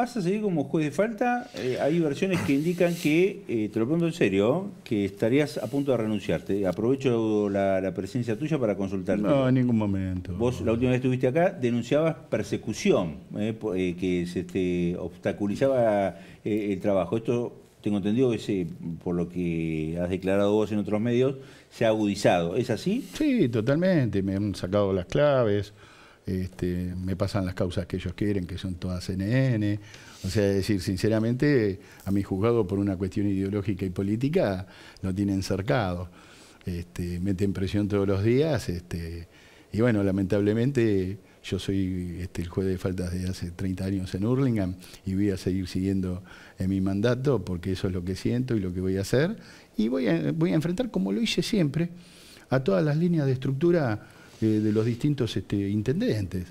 vas a seguir como juez de falta. Eh, hay versiones que indican que, eh, te lo pregunto en serio, que estarías a punto de renunciarte. Aprovecho la, presencia tuya para consultarte. No, en ningún momento. Vos, la última vez que estuviste acá, denunciabas persecución, eh, que se este, obstaculizaba el trabajo. Esto, tengo entendido, que por lo que has declarado vos en otros medios, se ha agudizado. ¿Es así? Sí, totalmente. Me han sacado las claves. Este, me pasan las causas que ellos quieren, que son todas CNN. O sea, decir, sinceramente, a mi juzgado por una cuestión ideológica y política lo tienen cercado. Este, en presión todos los días. Este, y bueno, lamentablemente yo soy este, el juez de faltas de hace 30 años en Hurlingham y voy a seguir siguiendo en mi mandato porque eso es lo que siento y lo que voy a hacer. Y voy voy a enfrentar, como lo hice siempre, a todas las líneas de estructura de los distintos este, intendentes.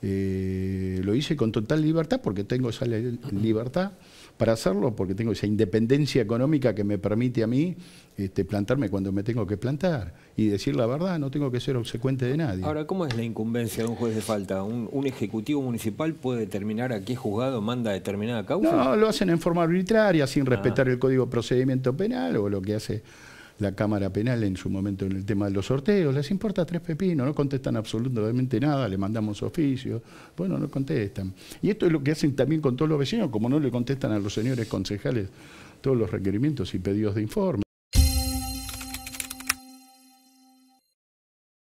Eh, lo hice con total libertad porque tengo esa libertad para hacerlo, porque tengo esa independencia económica que me permite a mí este, plantarme cuando me tengo que plantar y decir la verdad, no tengo que ser obsecuente de nadie. Ahora, ¿cómo es la incumbencia de un juez de falta? ¿Un, ejecutivo municipal puede determinar a qué juzgado manda determinada causa? No, lo hacen en forma arbitraria, sin ah. respetar el código de procedimiento penal o lo que hace la Cámara Penal en su momento en el tema de los sorteos, les importa tres pepinos, no contestan absolutamente nada, le mandamos oficio, bueno, no contestan. Y esto es lo que hacen también con todos los vecinos, como no le contestan a los señores concejales todos los requerimientos y pedidos de informe.